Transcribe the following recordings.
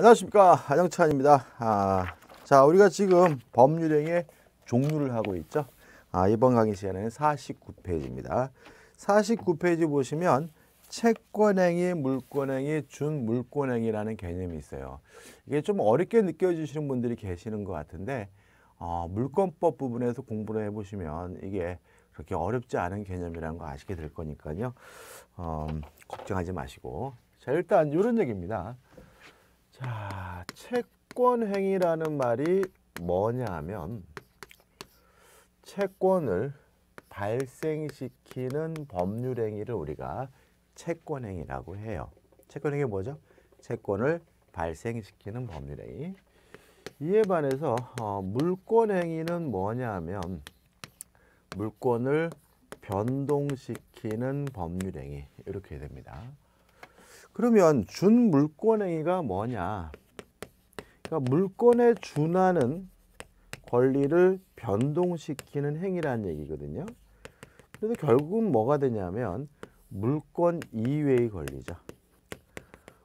안녕하십니까 한영찬입니다 아, 자 우리가 지금 법률행의 종류를 하고 있죠 아, 이번 강의 시간에는 49페이지입니다 49페이지 보시면 채권행위, 물권행위, 준물권행위라는 개념이 있어요 이게 좀 어렵게 느껴지시는 분들이 계시는 것 같은데 어, 물권법 부분에서 공부를 해보시면 이게 그렇게 어렵지 않은 개념이라는 거 아시게 될 거니까요 어, 걱정하지 마시고 자 일단 이런 얘기입니다 자, 채권행위라는 말이 뭐냐면 채권을 발생시키는 법률행위를 우리가 채권행위라고 해요. 채권행위 뭐죠? 채권을 발생시키는 법률행위. 이에 반해서 어, 물권행위는 뭐냐면 물권을 변동시키는 법률행위 이렇게 됩니다. 그러면 준물권행위가 뭐냐? 그러니까 물권에 준하는 권리를 변동시키는 행위라는 얘기거든요. 그래서 결국은 뭐가 되냐면 물권 이외의 권리죠.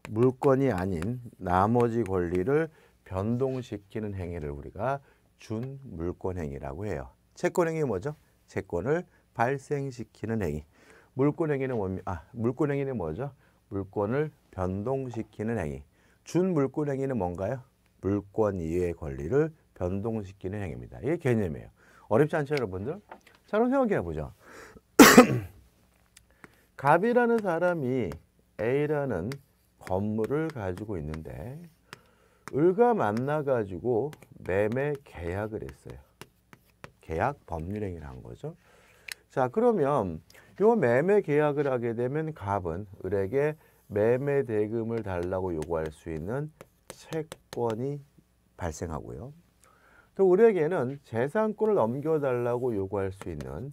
물권이 아닌 나머지 권리를 변동시키는 행위를 우리가 준물권행위라고 해요. 채권행위 뭐죠? 채권을 발생시키는 행위. 물권행위는 뭡 아, 물권행위는 뭐죠? 물권을 변동시키는 행위. 준 물권 행위는 뭔가요? 물권 이외의 권리를 변동시키는 행위입니다. 이게 개념이에요. 어렵지 않죠, 여러분들? 자, 그럼 생각해 보죠. 갑이라는 사람이 A라는 건물을 가지고 있는데 을과 만나가지고 매매 계약을 했어요. 계약 법률행위를 한 거죠. 자, 그러면 요 매매 계약을 하게 되면 갑은 을에게 매매 대금을 달라고 요구할 수 있는 채권이 발생하고요. 또 을에게는 재산권을 넘겨달라고 요구할 수 있는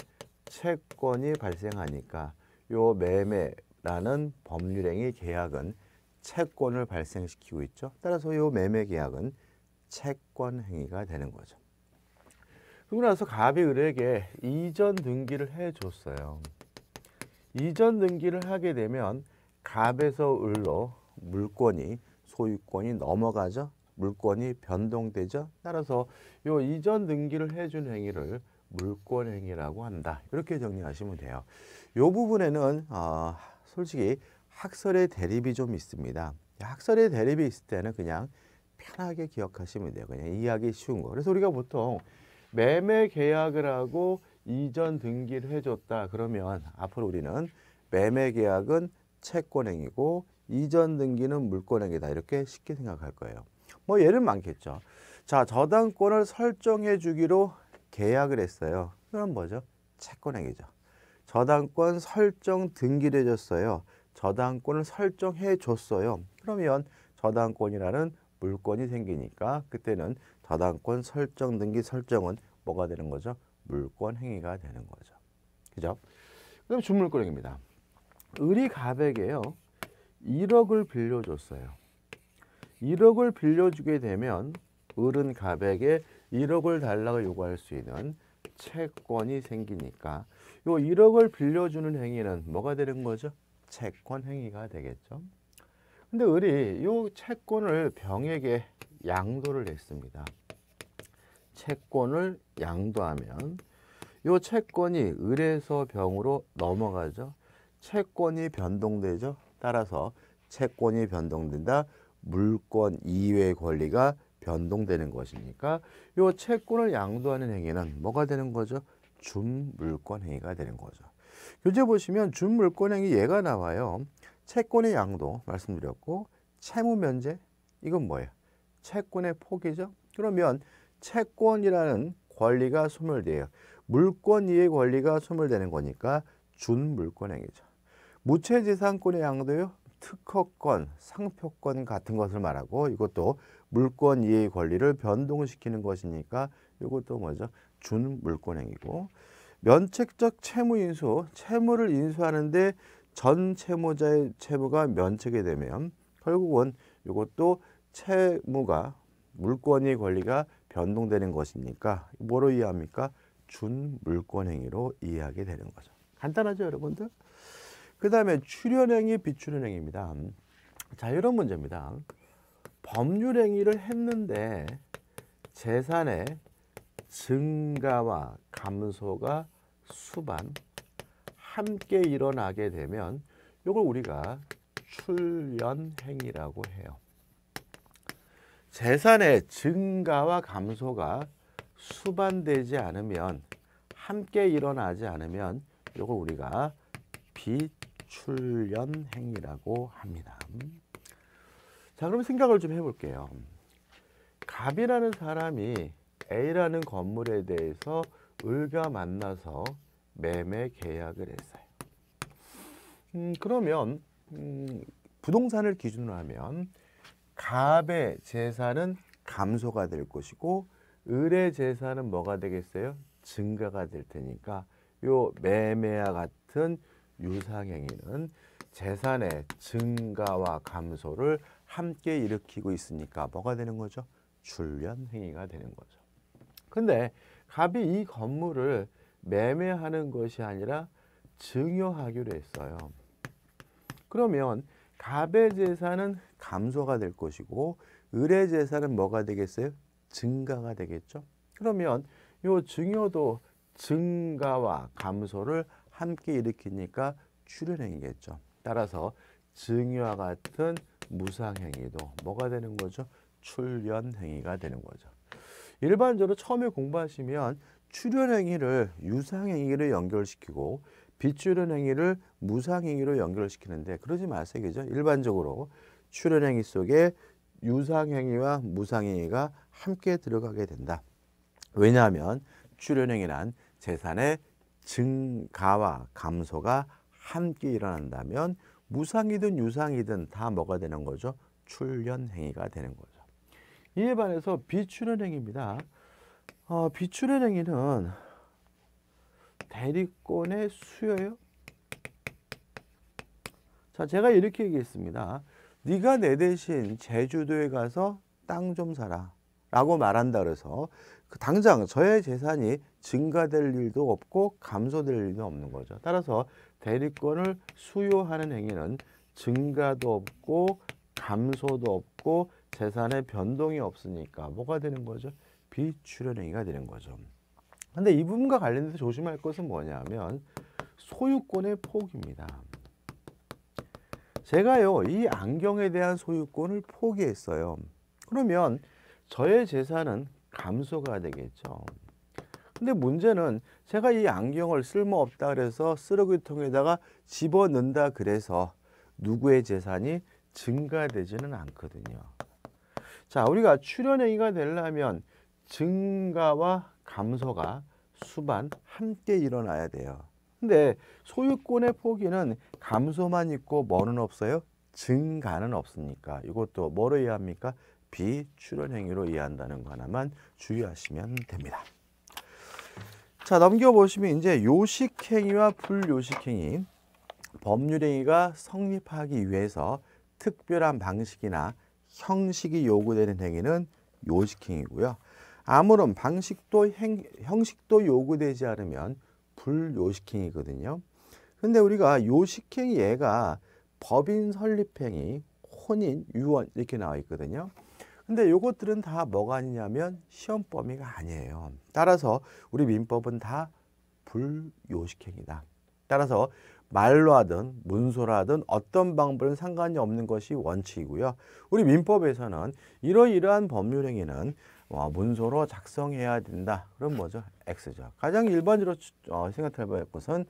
채권이 발생하니까 요 매매라는 법률행위 계약은 채권을 발생시키고 있죠. 따라서 요 매매 계약은 채권 행위가 되는 거죠. 그러고 나서 갑이 을에게 이전 등기를 해줬어요. 이전 등기를 하게 되면 갑에서 을로 물권이 소유권이 넘어가죠. 물권이 변동되죠. 따라서 요 이전 등기를 해 준 행위를 물권 행위라고 한다. 이렇게 정리하시면 돼요. 요 부분에는 어, 솔직히 학설의 대립이 좀 있습니다. 학설의 대립이 있을 때는 그냥 편하게 기억하시면 돼요. 그냥 이해하기 쉬운 거. 그래서 우리가 보통 매매 계약을 하고 이전 등기를 해줬다 그러면 앞으로 우리는 매매 계약은 채권행위고 이전 등기는 물권행위다 이렇게 쉽게 생각할 거예요. 뭐 예를 많겠죠. 자 저당권을 설정해 주기로 계약을 했어요. 그럼 뭐죠? 채권행위죠. 저당권 설정 등기를 해줬어요. 저당권을 설정해 줬어요. 그러면 저당권이라는 물권이 생기니까 그때는 저당권 설정 등기 설정은 뭐가 되는 거죠? 물권 행위가 되는 거죠. 그죠? 그다 주물권행입니다. 을이 갑에게요. 1억을 빌려줬어요. 1억을 빌려주게 되면 을은 갑에게 1억을 달라고 요구할 수 있는 채권이 생기니까 이 1억을 빌려주는 행위는 뭐가 되는 거죠? 채권 행위가 되겠죠. 근데 을이 이 채권을 병에게 양도를 했습니다. 채권을 양도하면 이 채권이 을에서 병으로 넘어가죠. 채권이 변동되죠. 따라서 채권이 변동된다. 물권 이외의 권리가 변동되는 것이니까 이 채권을 양도하는 행위는 뭐가 되는 거죠? 준물권 행위가 되는 거죠. 교재 보시면 준물권 행위 얘가 나와요. 채권의 양도 말씀드렸고 채무 면제 이건 뭐예요? 채권의 포기죠. 그러면 채권이라는 권리가 소멸돼요. 물권 이의 권리가 소멸되는 거니까 준물권행위죠. 무채지상권의 양도요. 특허권, 상표권 같은 것을 말하고 이것도 물권 이의 권리를 변동시키는 것이니까 이것도 뭐죠? 준물권행위고 면책적 채무 인수, 채무를 인수하는데 전 채무자의 채무가 면책이 되면 결국은 이것도 채무가 물권이 권리가 변동되는 것입니까 뭐로 이해합니까? 준물권행위로 이해하게 되는 거죠. 간단하죠, 여러분들? 그 다음에 출현행위, 비출현행위입니다. 자, 이런 문제입니다. 법률행위를 했는데 재산의 증가와 감소가 수반 함께 일어나게 되면 이걸 우리가 출연행위라고 해요. 재산의 증가와 감소가 수반되지 않으면 함께 일어나지 않으면 이걸 우리가 비출현 행위라고 합니다. 자 그럼 생각을 좀 해볼게요. 갑이라는 사람이 A라는 건물에 대해서 을과 만나서 매매 계약을 했어요. 음, 그러면 음, 부동산을 기준으로 하면 갑의 재산은 감소가 될 것이고 을의 재산은 뭐가 되겠어요? 증가가 될 테니까 요 매매와 같은 유상행위는 재산의 증가와 감소를 함께 일으키고 있으니까 뭐가 되는 거죠? 줄련행위가 되는 거죠. 근데 갑이 이 건물을 매매하는 것이 아니라 증여하기로 했어요. 그러면 갑의 제사는 감소가 될 것이고 을의 제사는 뭐가 되겠어요? 증가가 되겠죠. 그러면 요 증여도 증가와 감소를 함께 일으키니까 출현행이겠죠. 따라서 증여와 같은 무상행위도 뭐가 되는 거죠? 출연행위가 되는 거죠. 일반적으로 처음에 공부하시면 출연행위를 유상행위를 연결시키고 비출연 행위를 무상 행위로 연결시키는데 그러지 마세요. 그죠? 일반적으로 출연 행위 속에 유상 행위와 무상 행위가 함께 들어가게 된다. 왜냐하면 출연 행위란 재산의 증가와 감소가 함께 일어난다면 무상이든 유상이든 다 뭐가 되는 거죠? 출연 행위가 되는 거죠. 이에 반해서 비출연 행위입니다. 어, 비출연 행위는 대리권의 수요예요? 자, 제가 이렇게 얘기했습니다. 네가 내 대신 제주도에 가서 땅 좀 사라 라고 말한다 그래서 그 당장 저의 재산이 증가될 일도 없고 감소될 일도 없는 거죠. 따라서 대리권을 수요하는 행위는 증가도 없고 감소도 없고 재산의 변동이 없으니까 뭐가 되는 거죠? 비출현 행위가 되는 거죠. 근데 이 부분과 관련해서 조심할 것은 뭐냐면 소유권의 폭입니다 제가요 이 안경에 대한 소유권을 포기했어요. 그러면 저의 재산은 감소가 되겠죠. 근데 문제는 제가 이 안경을 쓸모없다 그래서 쓰레기통에다가 집어넣는다 그래서 누구의 재산이 증가되지는 않거든요. 자, 우리가 출현행위가 되려면 증가와 감소가 수반 함께 일어나야 돼요. 근데 소유권의 포기는 감소만 있고 뭐는 없어요? 증가는 없으니까 이것도 뭐로 이해합니까? 비출현 행위로 이해한다는 거 하나만 주의하시면 됩니다. 자 넘겨보시면 이제 요식행위와 불요식행위 법률행위가 성립하기 위해서 특별한 방식이나 형식이 요구되는 행위는 요식행위고요. 아무런 방식도 행, 형식도 요구되지 않으면 불요식행이거든요. 근데 우리가 요식행 예가 법인 설립행위, 혼인, 유언 이렇게 나와 있거든요. 근데 요것들은 다 뭐가 아니냐면 시험 범위가 아니에요. 따라서 우리 민법은 다 불요식행이다. 따라서 말로 하든 문서로 하든 어떤 방법은 상관이 없는 것이 원칙이고요. 우리 민법에서는 이러이러한 법률 행위는 어, 문서로 작성해야 된다. 그럼 뭐죠? X죠. 가장 일반적으로 생각해 볼 것은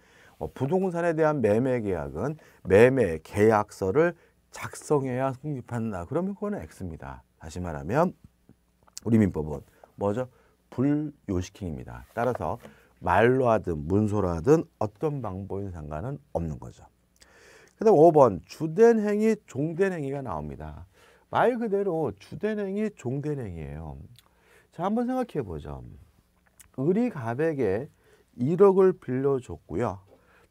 부동산에 대한 매매 계약은 매매 계약서를 작성해야 성립한다. 그러면 그거 X입니다. 다시 말하면 우리 민법은 뭐죠? 불요식행입니다. 따라서 말로 하든 문서로 하든 어떤 방법인 상관은 없는 거죠. 그 다음 5번 주된 행위, 종된 행위가 나옵니다. 말 그대로 주된 행위, 종된 행위예요. 자, 한번 생각해 보죠. 을이 갑에게 1억을 빌려줬고요.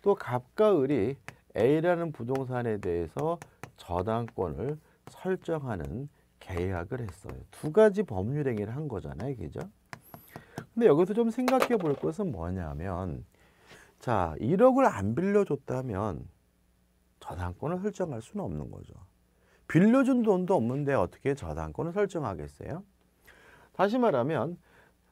또 갑과 을이 A라는 부동산에 대해서 저당권을 설정하는 계약을 했어요. 두 가지 법률 행위를 한 거잖아요. 그죠? 근데 여기서 좀 생각해 볼 것은 뭐냐면 자, 1억을 안 빌려줬다면 저당권을 설정할 수는 없는 거죠. 빌려준 돈도 없는데 어떻게 저당권을 설정하겠어요? 다시 말하면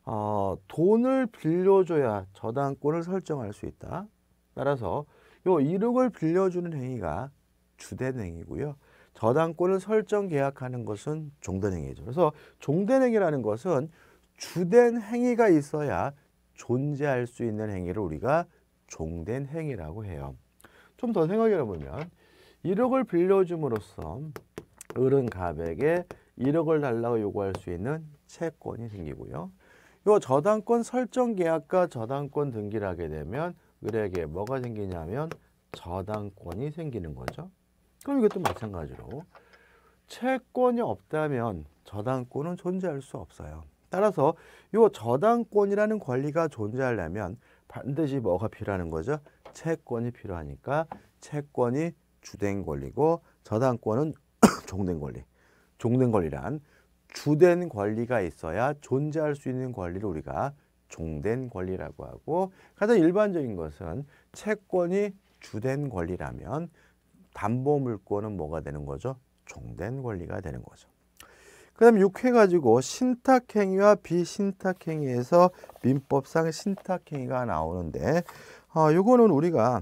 어, 돈을 빌려줘야 저당권을 설정할 수 있다. 따라서 요 1억을 빌려주는 행위가 주된 행위고요. 저당권을 설정 계약하는 것은 종된 행위죠. 그래서 종된 행위라는 것은 주된 행위가 있어야 존재할 수 있는 행위를 우리가 종된 행위라고 해요. 좀 더 생각해 보면 1억을 빌려줌으로써 을은 갑에게 1억을 달라고 요구할 수 있는 채권이 생기고요. 요 저당권 설정 계약과 저당권 등기를 하게 되면 을에게 뭐가 생기냐면 저당권이 생기는 거죠. 그럼 이것도 마찬가지로 채권이 없다면 저당권은 존재할 수 없어요. 따라서 요 저당권이라는 권리가 존재하려면 반드시 뭐가 필요하는 거죠? 채권이 필요하니까 채권이 주된 권리고 저당권은 종된 권리. 종된 권리란 주된 권리가 있어야 존재할 수 있는 권리를 우리가 종된 권리라고 하고 가장 일반적인 것은 채권이 주된 권리라면 담보물권은 뭐가 되는 거죠? 종된 권리가 되는 거죠. 그 다음 6회 가지고 신탁행위와 비신탁행위에서 민법상 신탁행위가 나오는데 어, 이거는 우리가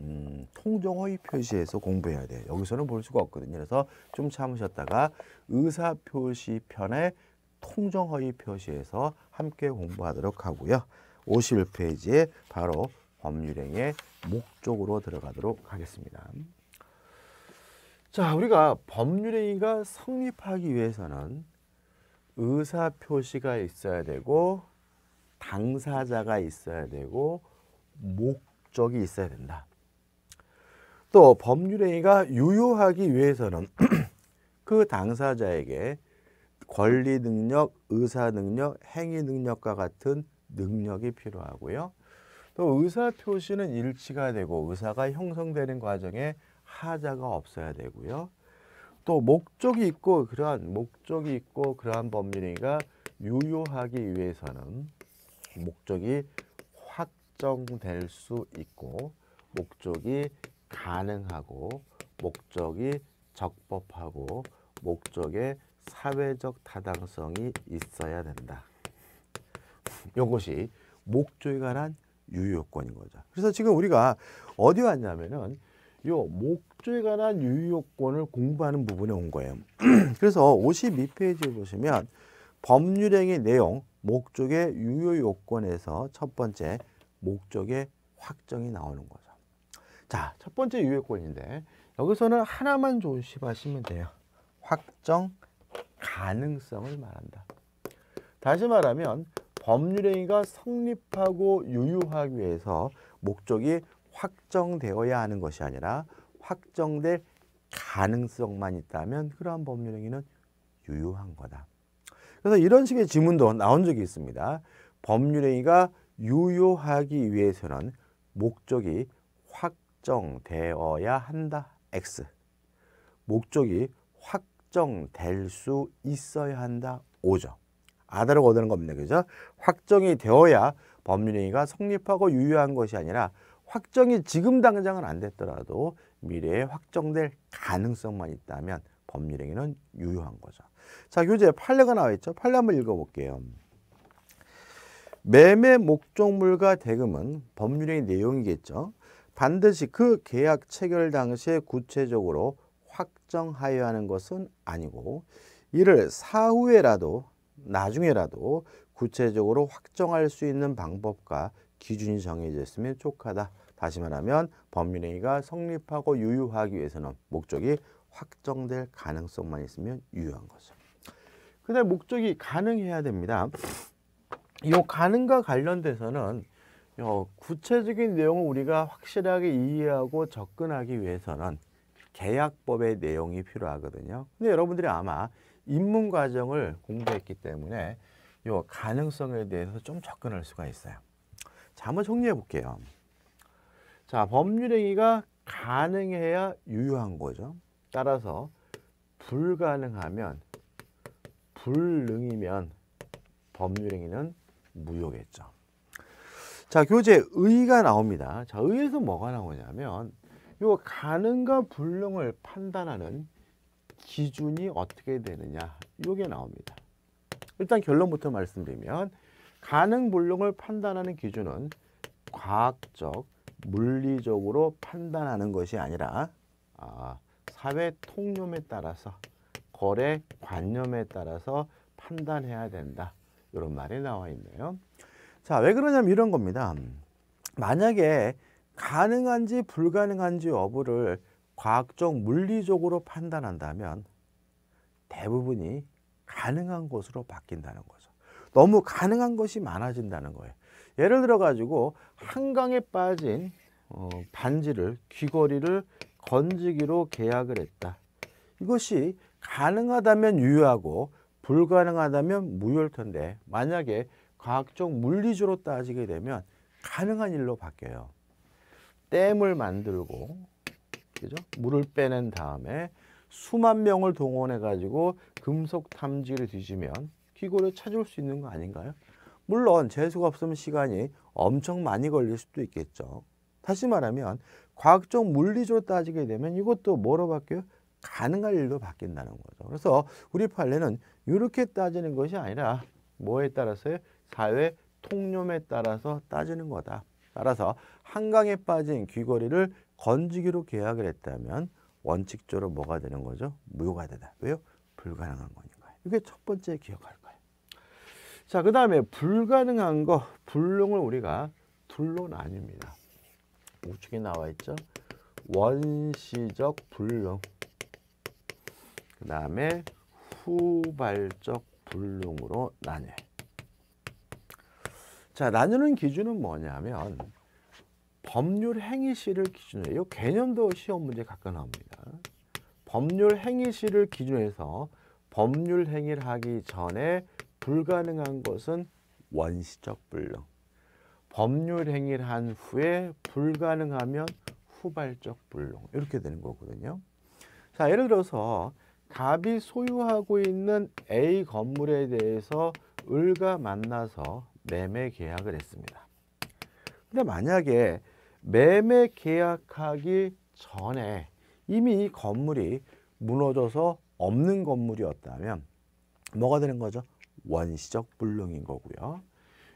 음, 통정 허위 표시에서 공부해야 돼. 여기서는 볼 수가 없거든요. 그래서 좀 참으셨다가 의사 표시 편에 통정 허 표시에서 함께 공부하도록 하고요. 51페이지에 바로 법률행의 목적으로 들어가도록 하겠습니다. 자, 우리가 법률행위가 성립하기 위해서는 의사 표시가 있어야 되고 당사자가 있어야 되고 목적이 있어야 된다. 또 법률행위가 유효하기 위해서는 그 당사자에게 권리 능력, 의사 능력, 행위 능력과 같은 능력이 필요하고요. 또 의사 표시는 일치가 되고 의사가 형성되는 과정에 하자가 없어야 되고요. 또 목적이 있고 그러한 목적이 있고 그러한 법률행위가 유효하기 위해서는 목적이 확정될 수 있고 목적이 가능하고 목적이 적법하고 목적에 사회적 타당성이 있어야 된다. 이것이 목적에 관한 유효권인 거죠. 그래서 지금 우리가 어디 왔냐면은 요 목조에 관한 유효권을 공부하는 부분에 온 거예요. 그래서 52페이지에 보시면 법률행위 내용, 목적의 유효요건에서 첫 번째 목적의 확정이 나오는 거죠. 자, 첫 번째 유효권인데 여기서는 하나만 조심하시면 돼요. 확정 가능성을 말한다. 다시 말하면 법률행위가 성립하고 유효하기 위해서 목적이 확정되어야 하는 것이 아니라 확정될 가능성만 있다면 그러한 법률행위는 유효한 거다. 그래서 이런 식의 지문도 나온 적이 있습니다. 법률행위가 유효하기 위해서는 목적이 확정되어야 한다. X. 목적이 확정될 수 있어야 한다. 5죠. 아다라고 얻는 겁니다. 그죠? 확정이 되어야 법률행위가 성립하고 유효한 것이 아니라 확정이 지금 당장은 안 됐더라도 미래에 확정될 가능성만 있다면 법률행위는 유효한 거죠. 자, 교재 판례가 나와 있죠. 판례 한번 읽어볼게요. 매매 목적물과 대금은 법률행위 내용이겠죠. 반드시 그 계약 체결 당시에 구체적으로 확정하여야 하는 것은 아니고 이를 사후에라도 나중에라도 구체적으로 확정할 수 있는 방법과 기준이 정해져 있으면 족하다. 다시 말하면 법률행위가 성립하고 유효하기 위해서는 목적이 확정될 가능성만 있으면 유효한 거죠. 근데 목적이 가능해야 됩니다. 이 가능과 관련돼서는 어, 구체적인 내용을 우리가 확실하게 이해하고 접근하기 위해서는 계약법의 내용이 필요하거든요. 근데 여러분들이 아마 입문 과정을 공부했기 때문에 요 가능성에 대해서 좀 접근할 수가 있어요. 자, 한번 정리해 볼게요. 자, 법률행위가 가능해야 유효한 거죠. 따라서 불가능하면 불능이면 법률행위는 무효겠죠. 자, 교재 의가 나옵니다. 자, 의에서 뭐가 나오냐면 요 가능과 불능을 판단하는 기준이 어떻게 되느냐 요게 나옵니다. 일단 결론부터 말씀드리면 가능 불능을 판단하는 기준은 과학적, 물리적으로 판단하는 것이 아니라 아, 사회 통념에 따라서 거래 관념에 따라서 판단해야 된다. 이런 말이 나와 있네요. 자, 왜 그러냐면 이런 겁니다. 만약에 가능한지 불가능한지 여부를 과학적 물리적으로 판단한다면 대부분이 가능한 것으로 바뀐다는 거죠. 너무 가능한 것이 많아진다는 거예요. 예를 들어 가지고 한강에 빠진 어, 반지를 귀걸이를 건지기로 계약을 했다. 이것이 가능하다면 유효하고 불가능하다면 무효일 텐데 만약에 과학적 물리주로 따지게 되면 가능한 일로 바뀌어요. 댐을 만들고 그죠? 물을 빼낸 다음에 수만 명을 동원해 가지고 금속 탐지를 뒤지면 귀고를 찾을 수 있는 거 아닌가요? 물론 재수가 없으면 시간이 엄청 많이 걸릴 수도 있겠죠. 다시 말하면 과학적 물리적으로 따지게 되면 이것도 뭐로 바뀌어요? 가능한 일로 바뀐다는 거죠. 그래서 우리 판례는 이렇게 따지는 것이 아니라 뭐에 따라서요? 사회 통념에 따라서 따지는 거다. 따라서 한강에 빠진 귀걸이를 건지기로 계약을 했다면 원칙적으로 뭐가 되는 거죠? 무효가 되다. 왜요? 불가능한 거니까요. 이게 첫 번째 기억할 거예요. 자, 그 다음에 불가능한 거, 불능을 우리가 둘로 나뉩니다. 우측에 나와 있죠? 원시적 불능. 그 다음에 후발적 불능으로 나뉘어요. 자, 나누는 기준은 뭐냐면 법률 행위 시를 기준으로 해요. 개념도 시험 문제 가끔 나옵니다. 법률 행위 시를 기준해서 법률 행위를 하기 전에 불가능한 것은 원시적 불능. 법률 행위를 한 후에 불가능하면 후발적 불능. 이렇게 되는 거거든요. 자, 예를 들어서 갑이 소유하고 있는 A 건물에 대해서 을과 만나서 매매 계약을 했습니다. 근데 만약에 매매 계약하기 전에 이미 이 건물이 무너져서 없는 건물이었다면 뭐가 되는 거죠? 원시적 불능인 거고요.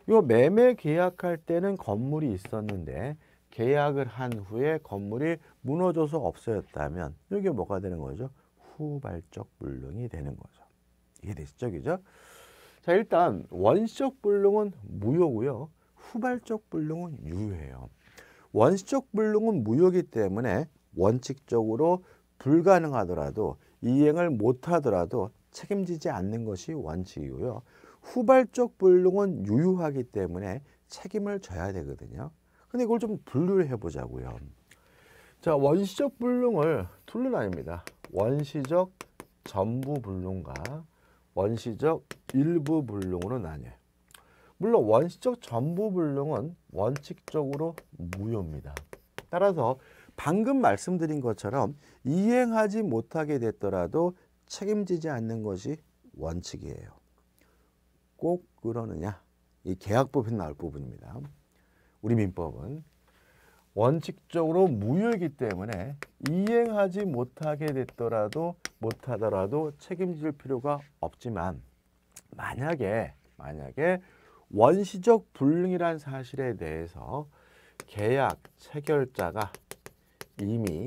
이 매매 계약할 때는 건물이 있었는데 계약을 한 후에 건물이 무너져서 없어졌다면 이게 뭐가 되는 거죠? 후발적 불능이 되는 거죠. 이게 되시죠? 그죠? 자 일단 원시적 불능은 무효고요. 후발적 불능은 유효해요. 원시적 불능은 무효이기 때문에 원칙적으로 불가능하더라도 이행을 못하더라도 책임지지 않는 것이 원칙이고요. 후발적 불능은 유효하기 때문에 책임을 져야 되거든요. 근데 이걸 좀 분류를 해보자고요. 자, 원시적 불능을 둘로 나뉩니다. 원시적 전부 불능과 원시적 일부 불능으로 나뉘어요. 물론 원시적 전부 불능은 원칙적으로 무효입니다. 따라서 방금 말씀드린 것처럼 이행하지 못하게 됐더라도 책임지지 않는 것이 원칙이에요. 꼭 그러느냐? 이 계약법에 나올 부분입니다. 우리 민법은 원칙적으로 무효이기 때문에 이행하지 못하게 됐더라도 못하더라도 책임질 필요가 없지만 만약에 만약에 원시적 불능이란 사실에 대해서 계약 체결자가 이미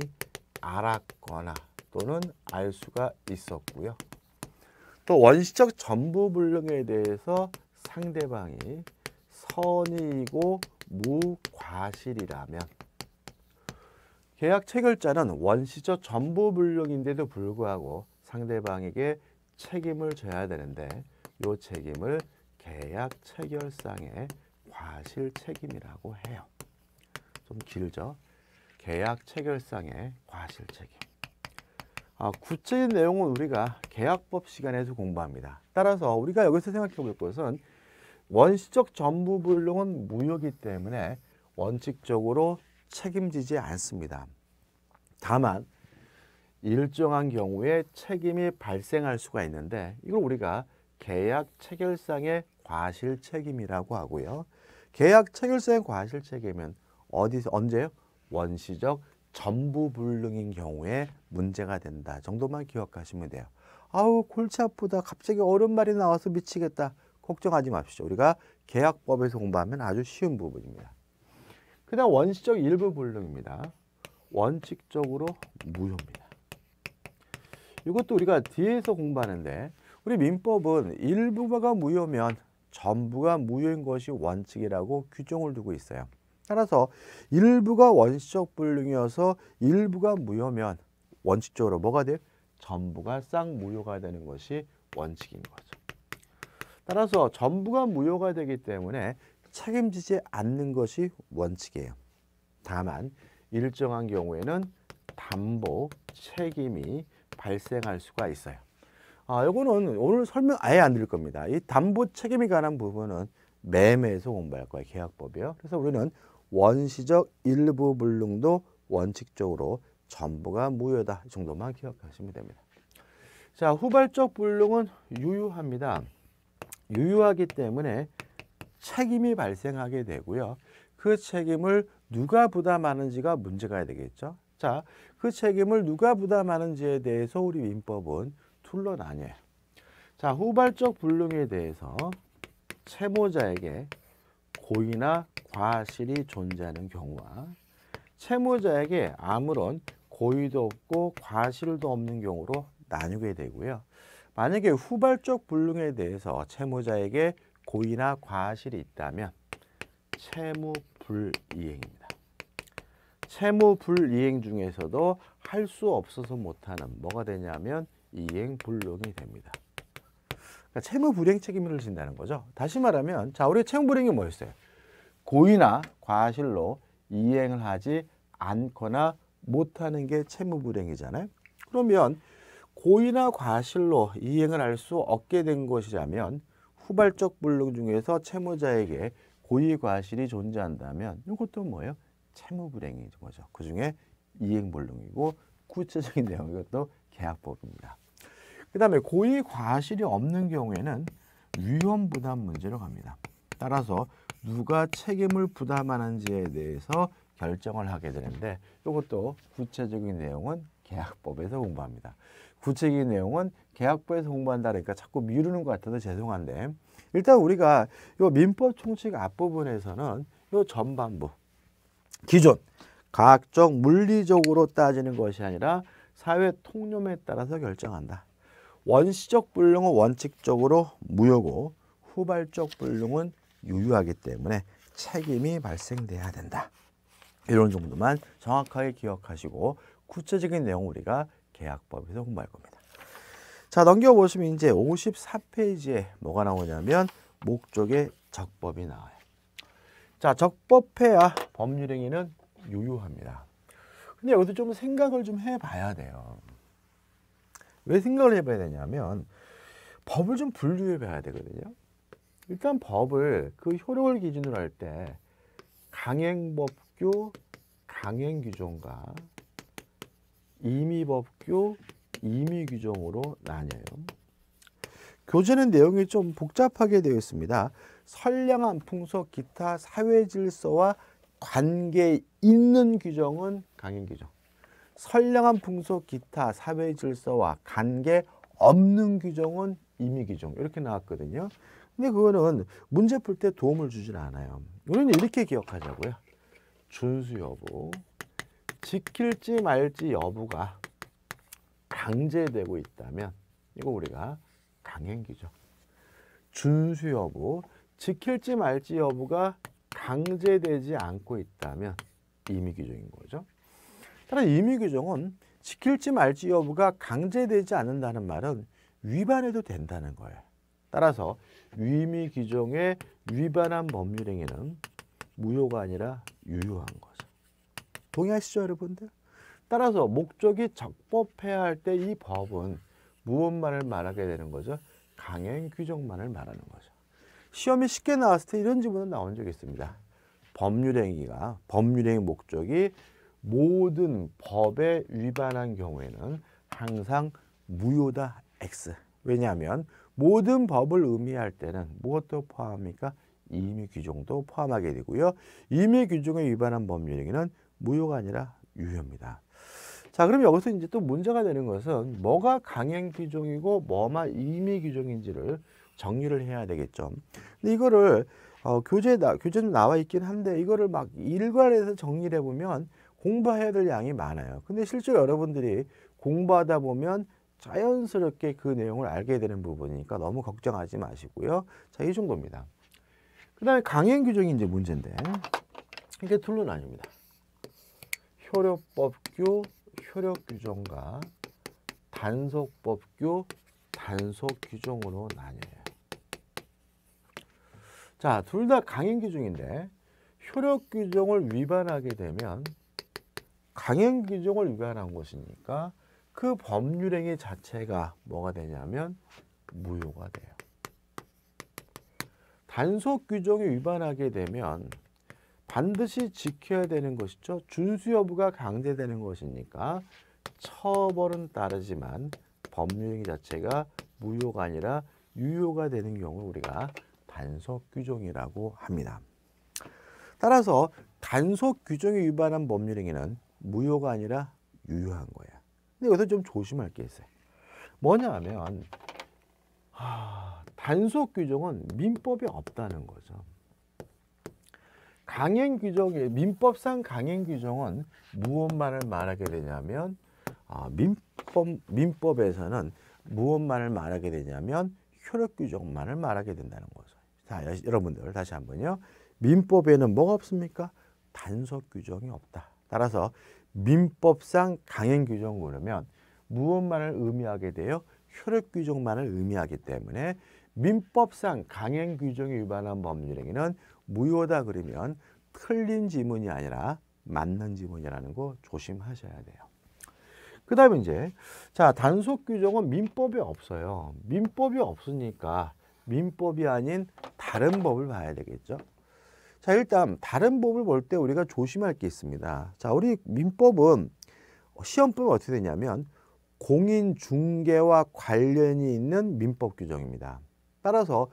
알았거나 또는 알 수가 있었고요. 또 원시적 전부 불능에 대해서 상대방이 선의이고 무 사실이라면 계약 체결자는 원시적 전부 불능인데도 불구하고 상대방에게 책임을 져야 되는데 이 책임을 계약 체결상의 과실 책임이라고 해요. 좀 길죠? 계약 체결상의 과실 책임. 아, 구체적인 내용은 우리가 계약법 시간에서 공부합니다. 따라서 우리가 여기서 생각해 볼 것은 원시적 전부 불능은 무효이기 때문에 원칙적으로 책임지지 않습니다. 다만 일정한 경우에 책임이 발생할 수가 있는데 이걸 우리가 계약 체결상의 과실 책임이라고 하고요. 계약 체결상의 과실 책임은 어디서 언제요? 원시적 전부 불능인 경우에 문제가 된다 정도만 기억하시면 돼요. 아우 골치 아프다. 갑자기 어려 말이 나와서 미치겠다. 걱정하지 마십시오. 우리가 계약법에서 공부하면 아주 쉬운 부분입니다. 그 다음 원시적 일부 불능입니다. 원칙적으로 무효입니다. 이것도 우리가 뒤에서 공부하는데 우리 민법은 일부가 무효면 전부가 무효인 것이 원칙이라고 규정을 두고 있어요. 따라서 일부가 원시적 불능이어서 일부가 무효면 원칙적으로 뭐가 돼? 전부가 쌍무효가 되는 것이 원칙인 거죠. 따라서 전부가 무효가 되기 때문에 책임지지 않는 것이 원칙이에요. 다만 일정한 경우에는 담보 책임이 발생할 수가 있어요. 아, 이거는 오늘 설명 아예 안 드릴 겁니다. 이 담보 책임에 관한 부분은 매매에서 공부할 거예요. 계약법이요. 그래서 우리는 원시적 일부 불능도 원칙적으로 전부가 무효다. 정도만 기억하시면 됩니다. 자, 후발적 불능은 유효합니다. 유효하기 때문에 책임이 발생하게 되고요. 그 책임을 누가 부담하는지가 문제가 되겠죠. 자, 그 책임을 누가 부담하는지에 대해서 우리 민법은 둘로 나뉘어요. 자, 후발적 불능에 대해서 채무자에게 고의나 과실이 존재하는 경우와 채무자에게 아무런 고의도 없고 과실도 없는 경우로 나누게 되고요. 만약에 후발적 불능에 대해서 채무자에게 고의나 과실이 있다면 채무불이행입니다. 채무불이행 중에서도 할 수 없어서 못하는 뭐가 되냐면 이행불능이 됩니다. 그러니까 채무불이행 책임을 진다는 거죠. 다시 말하면 자 우리 채무불이행이 뭐였어요? 고의나 과실로 이행을 하지 않거나 못하는 게 채무불이행이잖아요. 그러면 고의나 과실로 이행을 할 수 없게 된 것이라면 후발적 불능 중에서 채무자에게 고의 과실이 존재한다면 이것도 뭐예요? 채무불행인 거죠. 그중에 이행불능이고 구체적인 내용 이것도 계약법입니다. 그 다음에 고의 과실이 없는 경우에는 위험 부담 문제로 갑니다. 따라서 누가 책임을 부담하는지에 대해서 결정을 하게 되는데 이것도 구체적인 내용은 계약법에서 공부합니다. 구체적인 내용은 계약부에서 공부한다 그러니까 자꾸 미루는 것 같아서 죄송한데 일단 우리가 요 민법 총칙 앞부분에서는 요 전반부 기존 과학적 물리적으로 따지는 것이 아니라 사회 통념에 따라서 결정한다. 원시적 불능은 원칙적으로 무효고 후발적 불능은 유효하기 때문에 책임이 발생돼야 된다. 이런 정도만 정확하게 기억하시고 구체적인 내용 우리가 계약법에서 공부할 겁니다. 자 넘겨보시면 이제 54페이지에 뭐가 나오냐면 목적의 적법이 나와요. 자 적법해야 법률행위는 유효합니다. 근데 여기서 좀 생각을 좀 해봐야 돼요. 왜 생각을 해봐야 되냐면 법을 좀 분류해봐야 되거든요. 일단 법을 그 효력을 기준으로 할 때 강행법규, 강행규정과 임의법규, 임의규정으로 나뉘어요. 교재는 내용이 좀 복잡하게 되어 있습니다. 선량한 풍속, 기타, 사회 질서와 관계 있는 규정은 강행 규정. 선량한 풍속, 기타, 사회 질서와 관계 없는 규정은 임의 규정. 이렇게 나왔거든요. 근데 그거는 문제 풀 때 도움을 주진 않아요. 우리는 이렇게 기억하자고요. 준수 여부. 지킬지 말지 여부가 강제되고 있다면 이거 우리가 강행기죠. 준수 여부, 지킬지 말지 여부가 강제되지 않고 있다면 임의 규정인 거죠. 따라 임의 규정은 지킬지 말지 여부가 강제되지 않는다는 말은 위반해도 된다는 거예요. 따라서 위미 규정에 위반한 법률 행위는 무효가 아니라 유효한 거예요. 동의하시죠, 여러분들? 따라서 목적이 적법해야 할 때 이 법은 무엇만을 말하게 되는 거죠? 강행 규정만을 말하는 거죠. 시험이 쉽게 나왔을 때 이런 질문은 나온 적이 있습니다. 법률행위가 법률행위 목적이 모든 법에 위반한 경우에는 항상 무효다 X. 왜냐하면 모든 법을 의미할 때는 무엇도 포함합니까? 임의 규정도 포함하게 되고요. 임의 규정에 위반한 법률행위는 무효가 아니라 유효입니다. 자, 그럼 여기서 이제 또 문제가 되는 것은 뭐가 강행 규정이고 뭐만 임의 규정인지를 정리를 해야 되겠죠. 근데 이거를 어, 교재 나, 교재도 나와 있긴 한데 이거를 막 일괄해서 정리를 해보면 공부해야 될 양이 많아요. 근데 실제로 여러분들이 공부하다 보면 자연스럽게 그 내용을 알게 되는 부분이니까 너무 걱정하지 마시고요. 자, 이 정도입니다. 그 다음에 강행 규정이 이제 문제인데 이게 둘로 나뉩니다. 효력법규 효력규정과 단속법규 단속규정으로 나뉘어요. 자, 둘 다 강행규정인데 효력규정을 위반하게 되면 강행규정을 위반한 것이니까 그 법률행위 자체가 뭐가 되냐면 무효가 돼요. 단속규정이 위반하게 되면 반드시 지켜야 되는 것이죠. 준수 여부가 강제되는 것이니까 처벌은 따르지만 법률행위 자체가 무효가 아니라 유효가 되는 경우 우리가 단속 규정이라고 합니다. 따라서 단속 규정에 위반한 법률행위는 무효가 아니라 유효한 거야. 근데 여기서 좀 조심할 게 있어요. 뭐냐 하면 하, 단속 규정은 민법에 없다는 거죠. 강행 규정의 예, 민법상 강행 규정은 무엇만을 말하게 되냐면 아, 민법 민법에서는 무엇만을 말하게 되냐면 효력 규정만을 말하게 된다는 거죠. 자, 여러분들 다시 한번요. 민법에는 뭐가 없습니까? 단속 규정이 없다. 따라서 민법상 강행 규정을 그러면 무엇만을 의미하게 돼요? 효력 규정만을 의미하기 때문에 민법상 강행 규정에 위반한 법률행위는 무효다 그러면 틀린 지문이 아니라 맞는 지문이라는 거 조심하셔야 돼요. 그 다음에 이제 자 단속 규정은 민법에 없어요. 민법이 없으니까 민법이 아닌 다른 법을 봐야 되겠죠. 자 일단 다른 법을 볼 때 우리가 조심할 게 있습니다. 자 우리 민법은 시험법이 어떻게 되냐면 공인중개와 관련이 있는 민법 규정입니다. 따라서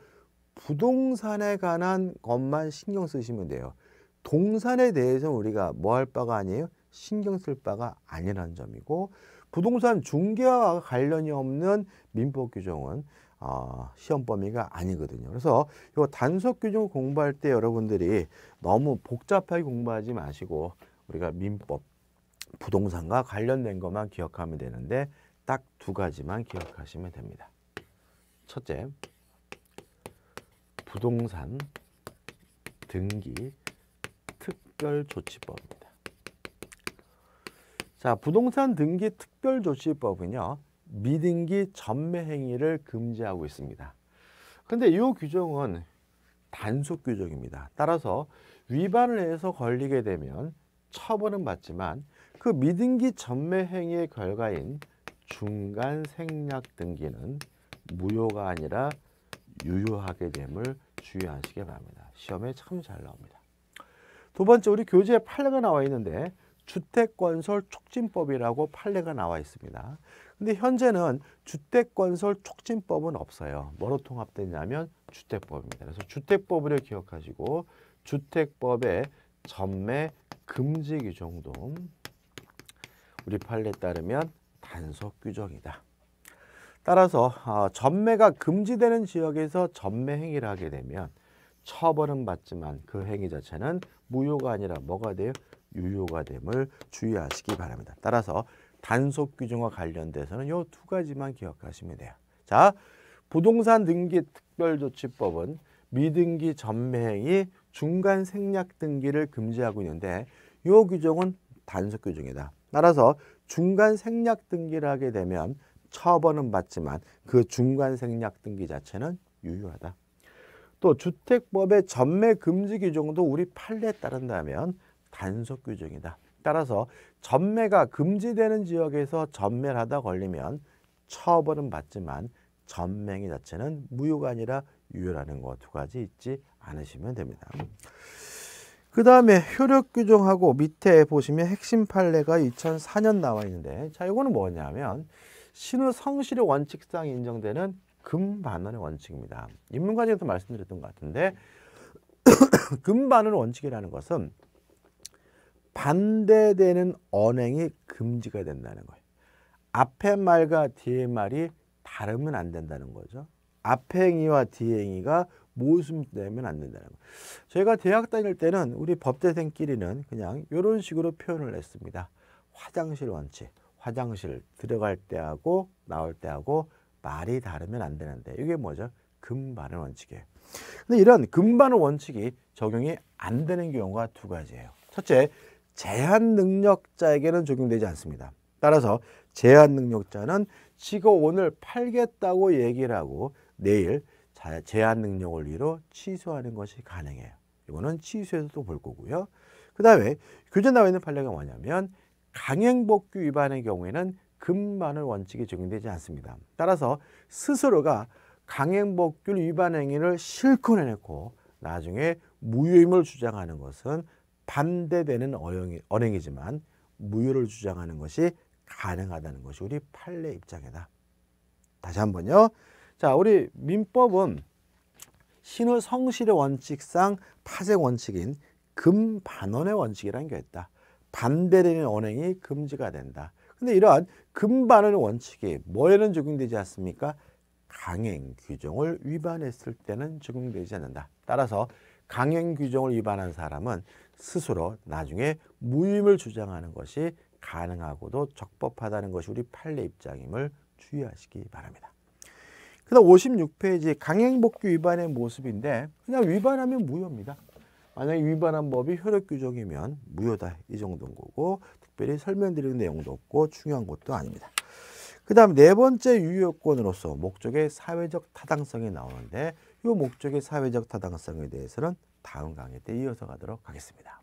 부동산에 관한 것만 신경 쓰시면 돼요. 동산에 대해서 우리가 뭐 할 바가 아니에요? 신경 쓸 바가 아니라는 점이고 부동산 중개와 관련이 없는 민법 규정은 어, 시험 범위가 아니거든요. 그래서 이 단속 규정 공부할 때 여러분들이 너무 복잡하게 공부하지 마시고 우리가 민법, 부동산과 관련된 것만 기억하면 되는데 딱 두 가지만 기억하시면 됩니다. 첫째, 부동산 등기 특별조치법입니다. 자, 부동산 등기 특별조치법은요. 미등기 전매 행위를 금지하고 있습니다. 근데 이 규정은 단속 규정입니다. 따라서 위반을 해서 걸리게 되면 처벌은 받지만 그 미등기 전매 행위의 결과인 중간 생략 등기는 무효가 아니라 유효하게 됨을 주의하시기 바랍니다. 시험에 참 잘 나옵니다. 두 번째 우리 교재에 판례가 나와 있는데 주택건설 촉진법이라고 판례가 나와 있습니다. 근데 현재는 주택건설 촉진법은 없어요. 뭐로 통합됐냐면 주택법입니다. 그래서 주택법을 기억하시고 주택법의 전매 금지 규정 등 우리 판례에 따르면 단속 규정이다. 따라서 어, 전매가 금지되는 지역에서 전매 행위를 하게 되면 처벌은 받지만 그 행위 자체는 무효가 아니라 뭐가 돼요? 유효가 됨을 주의하시기 바랍니다. 따라서 단속 규정과 관련돼서는 요두 가지만 기억하시면 돼요. 자, 부동산 등기 특별조치법은 미등기 전매행위 중간 생략 등기를 금지하고 있는데 요 규정은 단속 규정이다. 따라서 중간 생략 등기를 하게 되면 처벌은 받지만 그 중간 생략 등기 자체는 유효하다. 또 주택법의 전매 금지 규정도 우리 판례에 따른다면 단속 규정이다. 따라서 전매가 금지되는 지역에서 전매를 하다 걸리면 처벌은 받지만 전맹이 자체는 무효가 아니라 유효라는 거 두 가지 잊지 않으시면 됩니다. 그 다음에 효력 규정하고 밑에 보시면 핵심 판례가 2004년 나와 있는데 자 이거는 뭐냐면 신우 성실의 원칙상 인정되는 금반원의 원칙입니다. 입문과정에서 말씀드렸던 것 같은데 금반원 원칙이라는 것은 반대되는 언행이 금지가 된다는 거예요. 앞에 말과 뒤에 말이 다르면 안 된다는 거죠. 앞에 행위와 뒤에 행위가 모순되면 안 된다는 거예요. 저희가 대학 다닐 때는 우리 법대생끼리는 그냥 이런 식으로 표현을 했습니다. 화장실 원칙. 화장실 들어갈 때하고 나올 때하고 말이 다르면 안 되는데 이게 뭐죠? 금반의 원칙이에요. 근데 이런 금반의 원칙이 적용이 안 되는 경우가 두 가지예요. 첫째, 제한 능력자에게는 적용되지 않습니다. 따라서 제한 능력자는 직가 오늘 팔겠다고 얘기를 하고 내일 제한 능력을 위로 취소하는 것이 가능해요. 이거는 취소에서도볼 거고요. 그 다음에 교재 나와 있는 판례가 뭐냐면 강행복귀 위반의 경우에는 금반을 원칙이 적용되지 않습니다. 따라서 스스로가 강행복귀 위반 행위를 실컷 해놓고 나중에 무효임을 주장하는 것은 반대되는 어영이, 언행이지만 무효를 주장하는 것이 가능하다는 것이 우리 판례 입장이다. 다시 한번요. 자, 우리 민법은 신의 성실의 원칙상 파생 원칙인 금반원의 원칙이라는 게 있다. 반대되는 언행이 금지가 된다. 근데 이러한 금반의 원칙이 뭐에는 적용되지 않습니까? 강행 규정을 위반했을 때는 적용되지 않는다. 따라서 강행 규정을 위반한 사람은 스스로 나중에 무임을 주장하는 것이 가능하고도 적법하다는 것이 우리 판례 입장임을 주의하시기 바랍니다. 그다음 56페이지 강행복귀 위반의 모습인데 그냥 위반하면 무효입니다. 만약에 위반한 법이 효력 규정이면 무효다 이 정도인 거고 특별히 설명드리는 내용도 없고 중요한 것도 아닙니다. 그 다음 네 번째 유효권으로서 목적의 사회적 타당성이 나오는데 이 목적의 사회적 타당성에 대해서는 다음 강의 때 이어서 가도록 하겠습니다.